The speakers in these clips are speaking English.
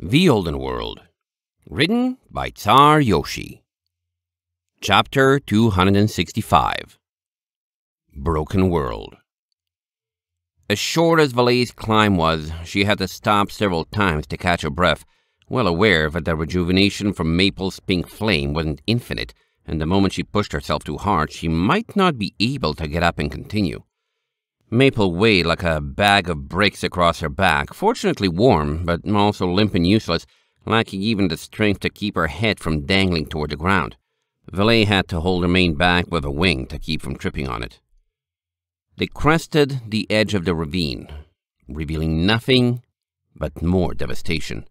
The Olden World, written by Tsar Yoshi. Chapter 265 Broken World. As short as Valet's climb was, she had to stop several times to catch her breath, well aware that the rejuvenation from Maple's pink flame wasn't infinite, and the moment she pushed herself too hard, she might not be able to get up and continue. Maple weighed like a bag of bricks across her back, fortunately warm, but also limp and useless, lacking even the strength to keep her head from dangling toward the ground. Valet had to hold her mane back with a wing to keep from tripping on it. They crested the edge of the ravine, revealing nothing but more devastation.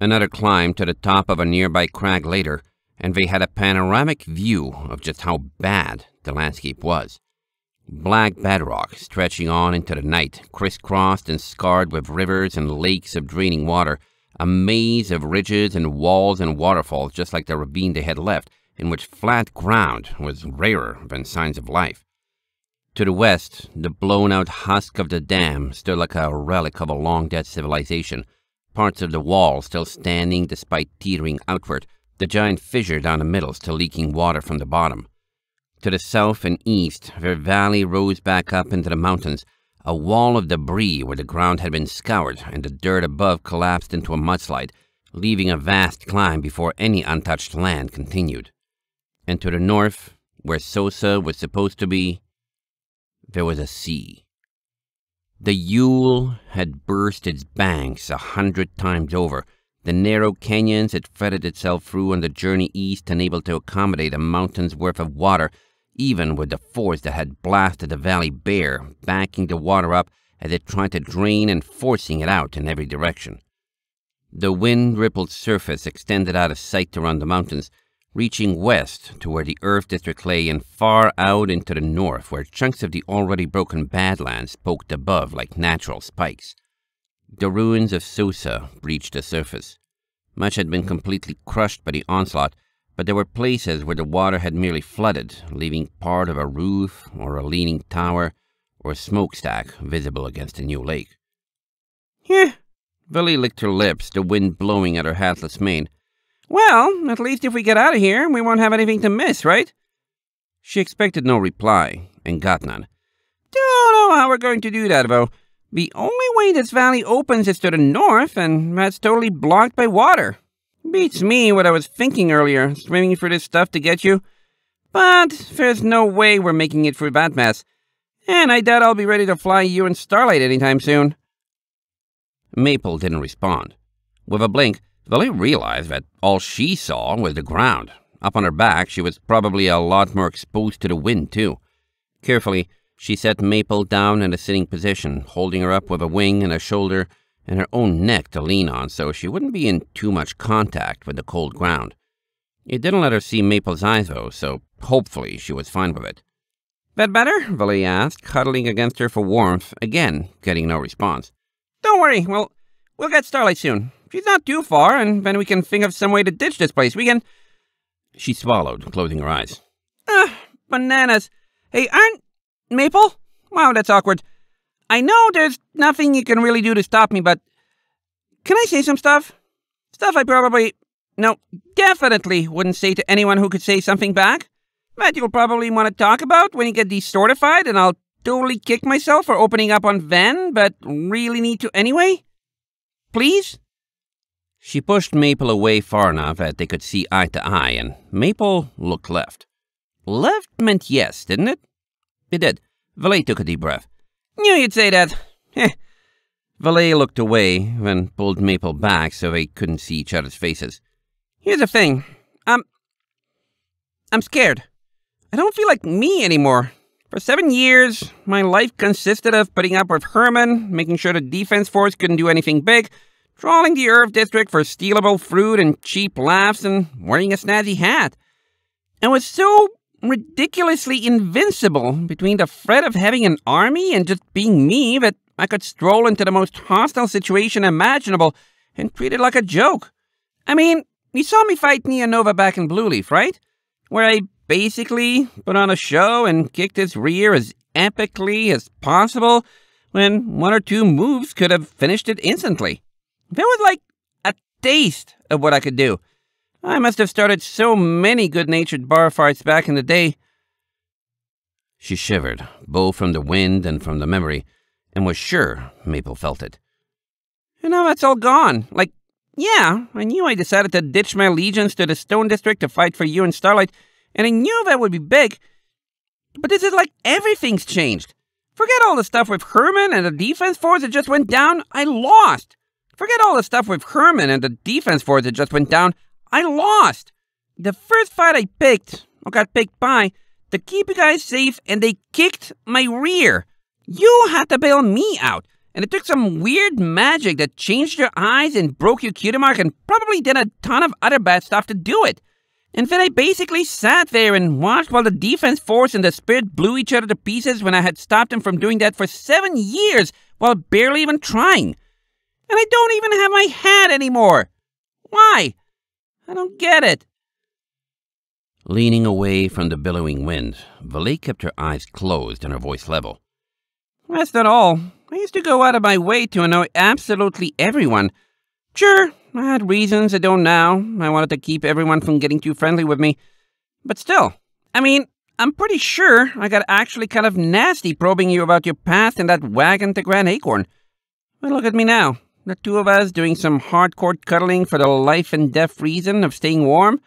Another climb to the top of a nearby crag later, and they had a panoramic view of just how bad the landscape was. Black bedrock stretching on into the night, crisscrossed and scarred with rivers and lakes of draining water, a maze of ridges and walls and waterfalls just like the ravine they had left, in which flat ground was rarer than signs of life. To the west, the blown-out husk of the dam stood like a relic of a long-dead civilization, parts of the wall still standing despite teetering outward, the giant fissure down the middle still leaking water from the bottom. To the south and east, their valley rose back up into the mountains, a wall of debris where the ground had been scoured and the dirt above collapsed into a mudslide, leaving a vast climb before any untouched land continued. And to the north, where Sosa was supposed to be, there was a sea. The Yule had burst its banks a hundred times over, the narrow canyons it fretted itself through on the journey east unable to accommodate a mountain's worth of water even with the force that had blasted the valley bare, backing the water up as it tried to drain and forcing it out in every direction. The wind rippled surface extended out of sight around the mountains, reaching west to where the Earth District lay and far out into the north where chunks of the already broken Badlands poked above like natural spikes. The ruins of Susa breached the surface. Much had been completely crushed by the onslaught, but there were places where the water had merely flooded, leaving part of a roof or a leaning tower or a smokestack visible against a new lake. Yeah, Billy licked her lips, the wind blowing at her hatless mane. Well, at least if we get out of here, we won't have anything to miss, right? She expected no reply, and got none. Don't know how we're going to do that, though. The only way this valley opens is to the north, and that's totally blocked by water. Beats me what I was thinking earlier, swimming for this stuff to get you. But there's no way we're making it through Batmass. And I doubt I'll be ready to fly you and Starlight anytime soon. Maple didn't respond. With a blink, Villy realized that all she saw was the ground. Up on her back, she was probably a lot more exposed to the wind, too. Carefully, she set Maple down in a sitting position, holding her up with a wing and a shoulder and her own neck to lean on so she wouldn't be in too much contact with the cold ground. It didn't let her see Maple's eyes, though, so hopefully she was fine with it. Bed better? Valet asked, cuddling against her for warmth, again getting no response. Don't worry, well, we'll get Starlight soon. She's not too far, and then we can think of some way to ditch this place. We can... She swallowed, closing her eyes. Ah, bananas. Hey, aren't... Maple? Wow, that's awkward. I know there's nothing you can really do to stop me, but can I say some stuff? Stuff I probably, no, definitely wouldn't say to anyone who could say something back. That you'll probably want to talk about when you get desortified, and I'll totally kick myself for opening up on Van, but really need to anyway. Please? She pushed Maple away far enough that they could see eye to eye, and Maple looked left. Left meant yes, didn't it? It did. Valet took a deep breath. Knew you'd say that. Heh. Valet looked away and pulled Maple back so they couldn't see each other's faces. Here's the thing. I'm... I'm scared. I don't feel like me anymore. For seven years, my life consisted of putting up with Herman, making sure the defense force couldn't do anything big, trawling the Earth District for stealable fruit and cheap laughs, and wearing a snazzy hat. I was so ridiculously invincible between the threat of having an army and just being me that I could stroll into the most hostile situation imaginable and treat it like a joke. I mean, you saw me fight Neonova back in Blue Leaf, right? Where I basically put on a show and kicked his rear as epically as possible when one or two moves could have finished it instantly. That was like a taste of what I could do. I must have started so many good-natured bar fights back in the day. She shivered, both from the wind and from the memory, and was sure Maple felt it. And now that's all gone. Like, yeah, I knew I decided to ditch my allegiance to the Stone District to fight for you and Starlight, and I knew that would be big. But this is like everything's changed. Forget all the stuff with Herman and the defense force that just went down. I lost. Forget all the stuff with Herman and the defense force that just went down. I lost. The first fight I picked, or got picked by, to keep you guys safe, and they kicked my rear. You had to bail me out, and it took some weird magic that changed your eyes and broke your cutie mark and probably did a ton of other bad stuff to do it. And then I basically sat there and watched while the defense force and the spirit blew each other to pieces when I had stopped them from doing that for seven years while barely even trying. And I don't even have my hat anymore. Why? I don't get it. Leaning away from the billowing wind, Valet kept her eyes closed and her voice level. That's not all. I used to go out of my way to annoy absolutely everyone. Sure, I had reasons I don't now. I wanted to keep everyone from getting too friendly with me. But still, I mean, I'm pretty sure I got actually kind of nasty probing you about your path and that wagon to Grand Acorn. But look at me now the two of us doing some hardcore cuddling for the life and death reason of staying warm?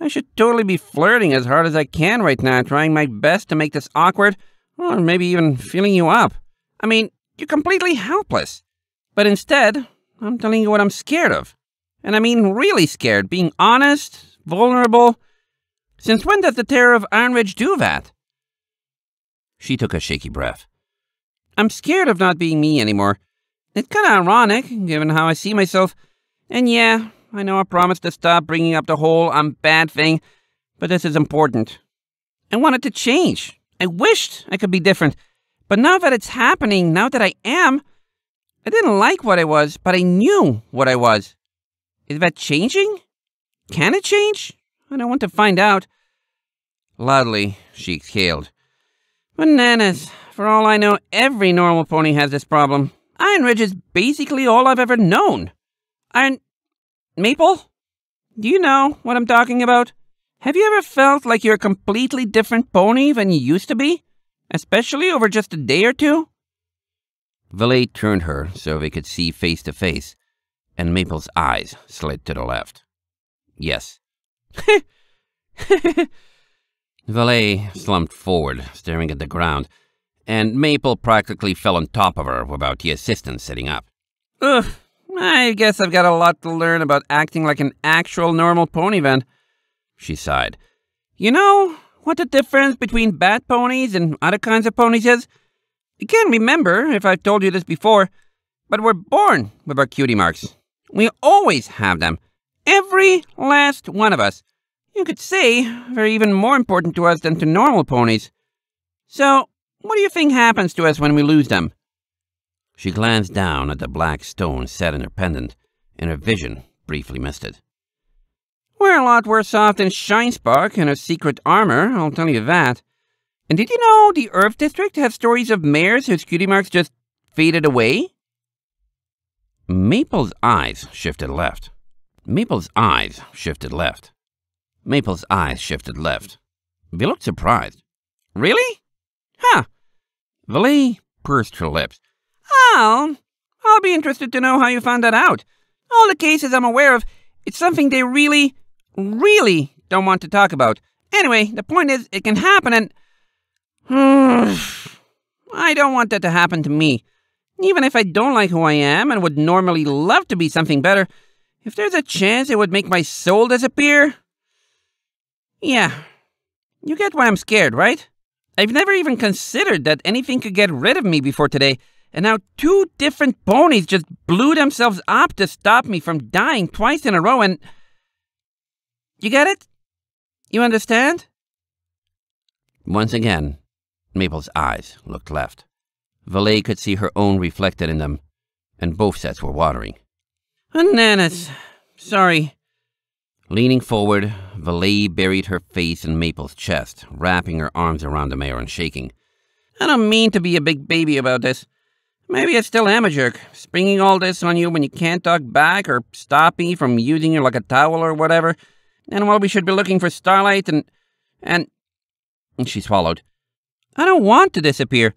I should totally be flirting as hard as I can right now, trying my best to make this awkward, or maybe even filling you up. I mean, you're completely helpless. But instead, I'm telling you what I'm scared of. And I mean really scared, being honest, vulnerable. Since when does the terror of Iron Ridge do that? She took a shaky breath. I'm scared of not being me anymore, it's kind of ironic, given how I see myself. And yeah, I know I promised to stop bringing up the whole I'm bad thing, but this is important. I wanted to change. I wished I could be different. But now that it's happening, now that I am, I didn't like what I was, but I knew what I was. Is that changing? Can it change? I don't want to find out. Loudly, she exhaled. Bananas. For all I know, every normal pony has this problem. Iron Ridge is basically all I've ever known. Iron. Maple? Do you know what I'm talking about? Have you ever felt like you're a completely different pony than you used to be? Especially over just a day or two? Valet turned her so they could see face to face, and Maple's eyes slid to the left. Yes. Valet slumped forward, staring at the ground and Maple practically fell on top of her without the assistant sitting up. Ugh, I guess I've got a lot to learn about acting like an actual normal pony then, she sighed. You know what the difference between bat ponies and other kinds of ponies is? You can't remember if I've told you this before, but we're born with our cutie marks. We always have them. Every last one of us. You could say they're even more important to us than to normal ponies. So what do you think happens to us when we lose them? She glanced down at the black stone set in her pendant, and her vision briefly missed it. We're a lot worse off than Shinespark and her secret armor, I'll tell you that. And did you know the Earth District has stories of mares whose cutie marks just faded away? Maple's eyes shifted left. Maple's eyes shifted left. Maple's eyes shifted left. He looked surprised. Really? Huh, Lily pursed her lips. Oh, I'll be interested to know how you found that out. All the cases I'm aware of, it's something they really, really don't want to talk about. Anyway, the point is, it can happen and. I don't want that to happen to me. Even if I don't like who I am and would normally love to be something better, if there's a chance it would make my soul disappear. Yeah. You get why I'm scared, right? I've never even considered that anything could get rid of me before today, and now two different ponies just blew themselves up to stop me from dying twice in a row and. You get it? You understand? Once again, Mabel's eyes looked left. Valet could see her own reflected in them, and both sets were watering. Ananas, Sorry. Leaning forward, Valet buried her face in Maple's chest, wrapping her arms around the mayor and shaking. I don't mean to be a big baby about this. Maybe I still am a jerk, springing all this on you when you can't talk back or stop me from using you like a towel or whatever. And while we should be looking for starlight and... and... and she swallowed. I don't want to disappear.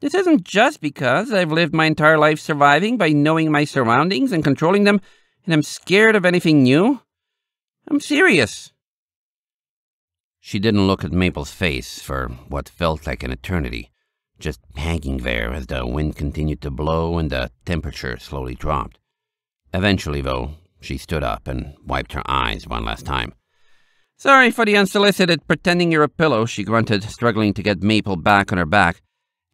This isn't just because I've lived my entire life surviving by knowing my surroundings and controlling them, and I'm scared of anything new. I'm serious. She didn't look at Maple's face for what felt like an eternity, just hanging there as the wind continued to blow and the temperature slowly dropped. Eventually, though, she stood up and wiped her eyes one last time. Sorry for the unsolicited pretending you're a pillow, she grunted, struggling to get Maple back on her back.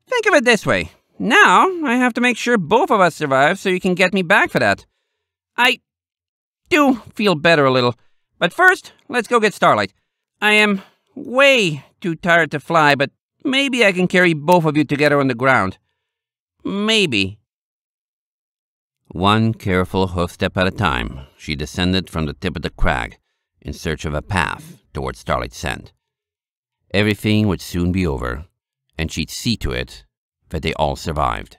Think of it this way. Now, I have to make sure both of us survive so you can get me back for that. I do feel better a little. But first, let's go get Starlight. I am way too tired to fly, but maybe I can carry both of you together on the ground. Maybe. One careful hoofstep at a time, she descended from the tip of the crag in search of a path toward Starlight's scent. Everything would soon be over, and she'd see to it that they all survived.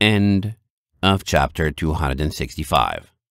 End of chapter 265